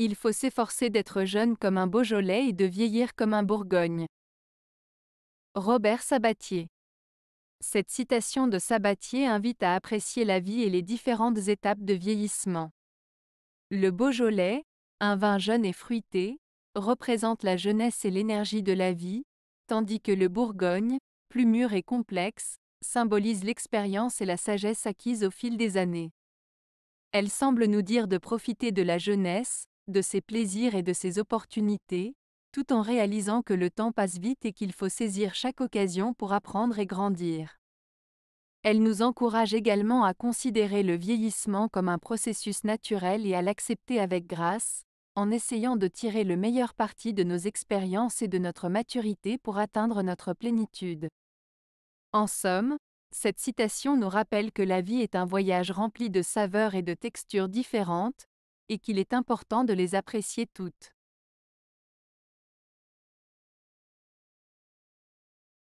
Il faut s'efforcer d'être jeune comme un Beaujolais et de vieillir comme un Bourgogne. Robert Sabatier. Cette citation de Sabatier invite à apprécier la vie et les différentes étapes de vieillissement. Le Beaujolais, un vin jeune et fruité, représente la jeunesse et l'énergie de la vie, tandis que le Bourgogne, plus mûr et complexe, symbolise l'expérience et la sagesse acquises au fil des années. Elle semble nous dire de profiter de la jeunesse, de ses plaisirs et de ses opportunités, tout en réalisant que le temps passe vite et qu'il faut saisir chaque occasion pour apprendre et grandir. Elle nous encourage également à considérer le vieillissement comme un processus naturel et à l'accepter avec grâce, en essayant de tirer le meilleur parti de nos expériences et de notre maturité pour atteindre notre plénitude. En somme, cette citation nous rappelle que la vie est un voyage rempli de saveurs et de textures différentes, et qu'il est important de les apprécier toutes.